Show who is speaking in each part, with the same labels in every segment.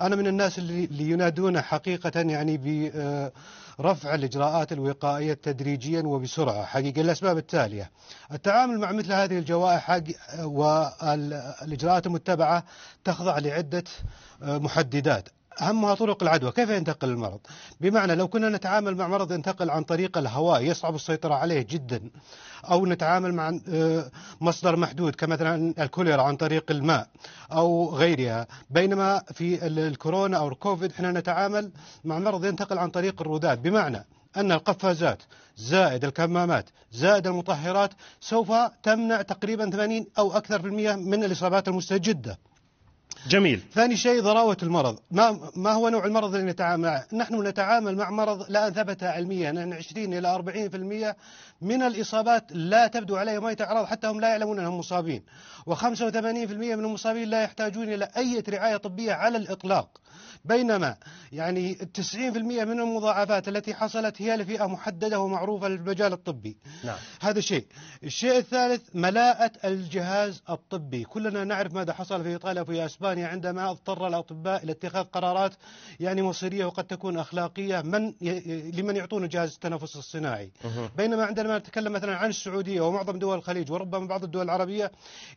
Speaker 1: أنا من الناس اللي ينادون حقيقة يعني برفع الإجراءات الوقائية تدريجيا وبسرعة حقيقة الأسباب التالية التعامل مع مثل هذه الجوائح والإجراءات المتبعة تخضع لعدة محددات أهمها طرق العدوى كيف ينتقل المرض بمعنى لو كنا نتعامل مع مرض ينتقل عن طريق الهواء يصعب السيطرة عليه جدا أو نتعامل مع آه، مصدر محدود كمثلا الكوليرا عن طريق الماء أو غيرها بينما في الكورونا أو الكوفيد احنا نتعامل مع مرض ينتقل عن طريق الرذاذ بمعنى أن القفازات زائد الكمامات زائد المطهرات سوف تمنع تقريبا 80 أو أكثر في المئة من الإصابات المستجدة جميل ثاني شيء ضراوة المرض ما, ما هو نوع المرض اللي نتعامل معه نحن نتعامل مع مرض لا ثبت علميا نحن 20 إلى 40% من الإصابات لا تبدو عليهم أي أعراض حتى هم لا يعلمون أنهم مصابين و85% من المصابين لا يحتاجون إلى أي رعاية طبية على الإطلاق بينما يعني 90% من المضاعفات التي حصلت هي لفئة محددة ومعروفة للمجال الطبي نعم. هذا شيء الشيء الثالث ملاءة الجهاز الطبي كلنا نعرف ماذا حصل في إيطاليا وفي أسبانيا عندما اضطر الأطباء إلى اتخاذ قرارات يعني مصيرية وقد تكون أخلاقية من لمن يعطون جهاز التنفس الصناعي مه. بينما عندما نتكلم مثلا عن السعودية ومعظم دول الخليج وربما بعض الدول العربية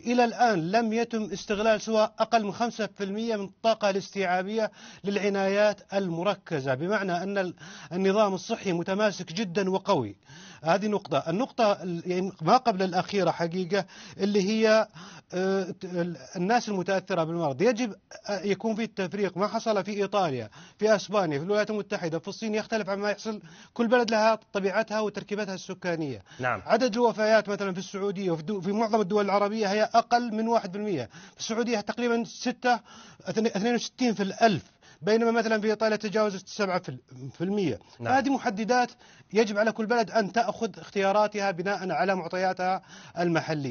Speaker 1: إلى الآن لم يتم استغلال سوى أقل من 5% من الطاقة الاستيعابية للعنايات المركزة بمعنى أن النظام الصحي متماسك جدا وقوي هذه نقطة النقطة يعني ما قبل الأخيرة حقيقة اللي هي آه، الناس المتأثرة بالمرض يجب آه، يكون في التفريق ما حصل في إيطاليا في أسبانيا في الولايات المتحدة في الصين يختلف عما يحصل كل بلد لها طبيعتها وتركيبتها السكانية نعم. عدد الوفيات مثلا في السعودية وفي معظم الدول العربية هي أقل من 1% في السعودية تقريبا 6 62 في الألف بينما مثلا في ايطاليا تجاوزت 7% نعم. هذه محددات يجب على كل بلد ان تاخذ اختياراتها بناء على معطياتها المحليه